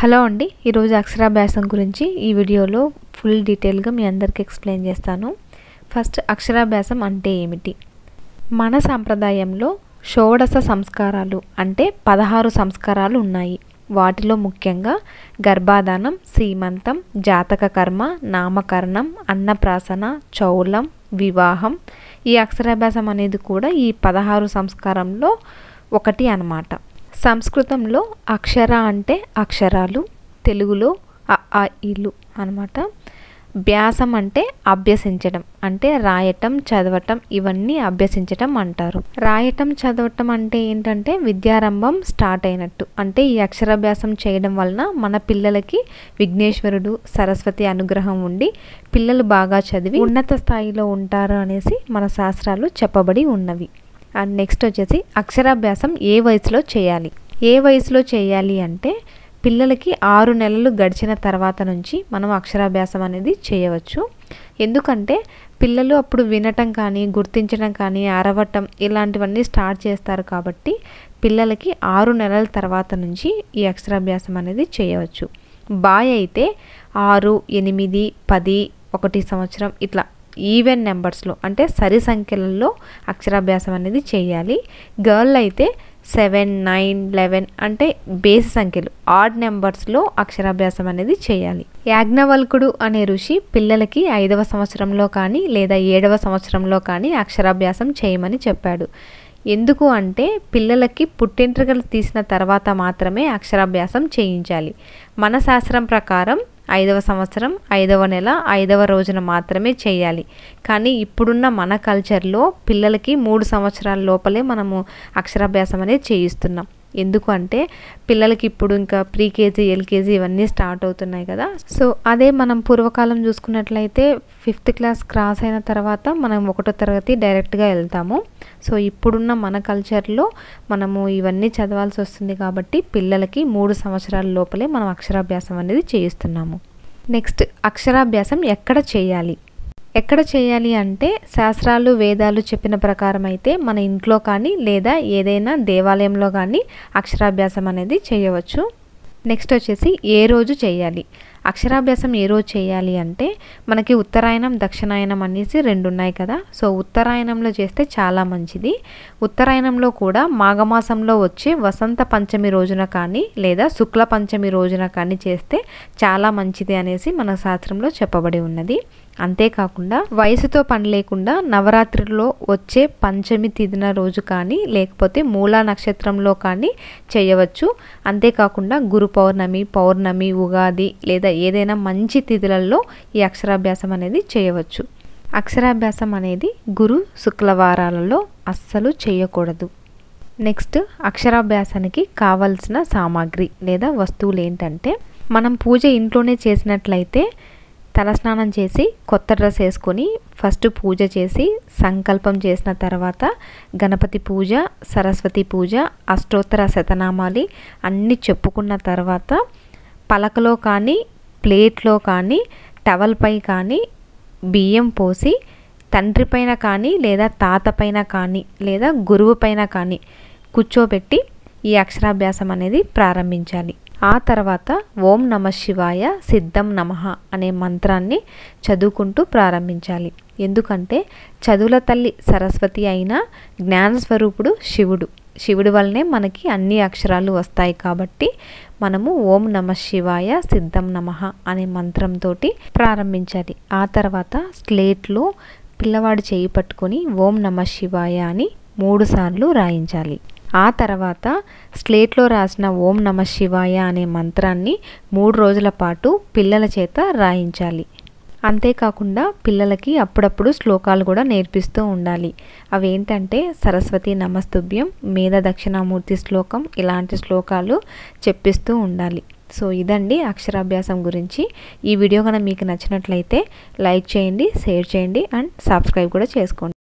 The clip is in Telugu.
హలో అండి ఈరోజు అక్షరాభ్యాసం గురించి ఈ వీడియోలో ఫుల్ డీటెయిల్గా మీ అందరికీ ఎక్స్ప్లెయిన్ చేస్తాను ఫస్ట్ అక్షరాభ్యాసం అంటే ఏమిటి మన సాంప్రదాయంలో షోడశ సంస్కారాలు అంటే పదహారు సంస్కారాలు ఉన్నాయి వాటిలో ముఖ్యంగా గర్భాధానం సీమంతం జాతక కర్మ నామకరణం అన్నప్రాసన చౌలం వివాహం ఈ అక్షరాభ్యాసం అనేది కూడా ఈ పదహారు సంస్కారంలో ఒకటి అన్నమాట సంస్కృతంలో అక్షర అంటే అక్షరాలు తెలుగులో అ ఆ ఇలు అనమాట అభ్యాసం అంటే అభ్యసించడం అంటే రాయటం చదవటం ఇవన్నీ అభ్యసించటం అంటారు రాయటం చదవటం అంటే ఏంటంటే విద్యారంభం స్టార్ట్ అయినట్టు అంటే ఈ అక్షరాభ్యాసం చేయడం వలన మన పిల్లలకి విఘ్నేశ్వరుడు సరస్వతి అనుగ్రహం ఉండి పిల్లలు బాగా చదివి ఉన్నత స్థాయిలో ఉంటారు అనేసి మన శాస్త్రాలు చెప్పబడి ఉన్నవి అండ్ నెక్స్ట్ వచ్చేసి అక్షరాభ్యాసం ఏ వయసులో చేయాలి ఏ వయసులో చేయాలి అంటే పిల్లలకి ఆరు నెలలు గడిచిన తర్వాత నుంచి మనం అక్షరాభ్యాసం అనేది చేయవచ్చు ఎందుకంటే పిల్లలు అప్పుడు వినటం కానీ గుర్తించడం కానీ అరవటం ఇలాంటివన్నీ స్టార్ట్ చేస్తారు కాబట్టి పిల్లలకి ఆరు నెలల తర్వాత నుంచి ఈ అక్షరాభ్యాసం అనేది చేయవచ్చు బాయ్ అయితే ఆరు ఎనిమిది పది ఒకటి సంవత్సరం ఇట్లా ఈవెన్ నెంబర్స్లో అంటే సరి సంఖ్యలలో అక్షరాభ్యాసం అనేది చేయాలి గర్ల్ అయితే సెవెన్ నైన్ లెవెన్ అంటే బేస్ సంఖ్యలు ఆడ్ నెంబర్స్లో అక్షరాభ్యాసం అనేది చేయాలి యాజ్ఞవల్కుడు అనే ఋషి పిల్లలకి ఐదవ సంవత్సరంలో కానీ లేదా ఏడవ సంవత్సరంలో కానీ అక్షరాభ్యాసం చేయమని చెప్పాడు ఎందుకు అంటే పిల్లలకి పుట్టింట్రికలు తీసిన తర్వాత మాత్రమే అక్షరాభ్యాసం చేయించాలి మన శాస్త్రం ప్రకారం ఐదవ సంవత్సరం ఐదవ నెల ఐదవ రోజున మాత్రమే చేయాలి కానీ ఇప్పుడున్న మన కల్చర్లో పిల్లలకి మూడు సంవత్సరాల లోపలే మనము అక్షరాభ్యాసం అనేది చేయిస్తున్నాం ఎందుకు అంటే పిల్లలకి ఇప్పుడు ఇంకా ప్రీకేజీ ఎల్కేజీ ఇవన్నీ స్టార్ట్ అవుతున్నాయి కదా సో అదే మనం పూర్వకాలం చూసుకున్నట్లయితే ఫిఫ్త్ క్లాస్ క్రాస్ అయిన తర్వాత మనం ఒకటో తరగతి డైరెక్ట్గా వెళ్తాము సో ఇప్పుడున్న మన కల్చర్లో మనము ఇవన్నీ చదవాల్సి వస్తుంది కాబట్టి పిల్లలకి మూడు సంవత్సరాల లోపలే మనం అక్షరాభ్యాసం అనేది చేయిస్తున్నాము నెక్స్ట్ అక్షరాభ్యాసం ఎక్కడ చేయాలి ఎక్కడ చేయాలి అంటే శాస్త్రాలు వేదాలు చెప్పిన ప్రకారం అయితే మన ఇంట్లో కానీ లేదా ఏదైనా దేవాలయంలో కానీ అక్షరాభ్యాసం అనేది చేయవచ్చు నెక్స్ట్ వచ్చేసి ఏ రోజు చేయాలి అక్షరాభ్యాసం ఏ రోజు చేయాలి అంటే మనకి ఉత్తరాయణం దక్షిణాయనం అనేసి రెండు ఉన్నాయి కదా సో ఉత్తరాయణంలో చేస్తే చాలా మంచిది ఉత్తరాయణంలో కూడా మాఘమాసంలో వచ్చే వసంత పంచమి రోజున కానీ లేదా శుక్ల పంచమి రోజున కానీ చేస్తే చాలా మంచిది అనేసి మన శాస్త్రంలో చెప్పబడి ఉన్నది అంతేకాకుండా వయసుతో పని లేకుండా నవరాత్రిలో వచ్చే పంచమి తిదిన రోజు కానీ లేకపోతే మూలా నక్షత్రంలో కానీ చేయవచ్చు అంతేకాకుండా గురు పౌర్ణమి పౌర్ణమి ఉగాది లేదా ఏదైనా మంచి తిథులలో ఈ అక్షరాభ్యాసం అనేది చేయవచ్చు అక్షరాభ్యాసం అనేది గురు శుక్లవారాలలో అస్సలు చేయకూడదు నెక్స్ట్ అక్షరాభ్యాసానికి కావలసిన సామాగ్రి లేదా వస్తువులు ఏంటంటే మనం పూజ ఇంట్లోనే చేసినట్లయితే తలస్నానం చేసి కొత్త డ్రెస్ వేసుకొని ఫస్ట్ పూజ చేసి సంకల్పం చేసిన తర్వాత గణపతి పూజ సరస్వతి పూజ అష్టోత్తర శతనామాలి అన్నీ చెప్పుకున్న తర్వాత పలకలో కానీ ప్లేట్లో కానీ టవల్పై కానీ బియ్యం పోసి తండ్రి పైన కానీ లేదా తాత పైన కానీ లేదా గురువు పైన కానీ కూర్చోబెట్టి ఈ అక్షరాభ్యాసం అనేది ప్రారంభించాలి ఆ తర్వాత ఓం నమ శివాయ సిద్ధం నమ అనే మంత్రాన్ని చదువుకుంటూ ప్రారంభించాలి ఎందుకంటే చదువుల తల్లి సరస్వతి అయిన జ్ఞానస్వరూపుడు శివుడు శివుడి వల్లనే మనకి అన్ని అక్షరాలు వస్తాయి కాబట్టి మనము ఓం నమ శివాయ సిద్ధం నమ అనే మంత్రంతో ప్రారంభించాలి ఆ తర్వాత స్లేట్లో పిల్లవాడు చేయి పట్టుకొని ఓం నమ శివాయ అని మూడుసార్లు రాయించాలి ఆ తర్వాత స్లేట్లో రాసిన ఓం నమ శివాయ అనే మంత్రాన్ని మూడు రోజుల పాటు పిల్లల చేత రాయించాలి అంతేకాకుండా పిల్లలకి అప్పుడప్పుడు శ్లోకాలు కూడా నేర్పిస్తూ ఉండాలి అవేంటంటే సరస్వతి నమస్తుభ్యం మేధ దక్షిణామూర్తి శ్లోకం ఇలాంటి శ్లోకాలు చెప్పిస్తూ ఉండాలి సో ఇదండి అక్షరాభ్యాసం గురించి ఈ వీడియో కనుక మీకు నచ్చినట్లయితే లైక్ చేయండి షేర్ చేయండి అండ్ సబ్స్క్రైబ్ కూడా చేసుకోండి